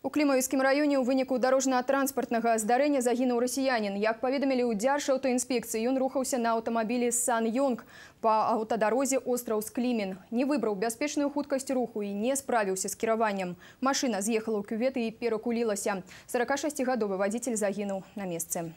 У клімавіскім раёне ў выніку дарожна-транспартнага здарэння загінуў расіянін. Як паведамілі ў дзяржаўтаінспекцыі, он рухался на автомобиле Сан Йонг по аутодорозе остраў Склимин. Не выбрал бяспечную хуткасць руху и не справился с кіраваннем. Машина съехала ў кювет и перакулілася. 46гадовы водитель загинул на месте.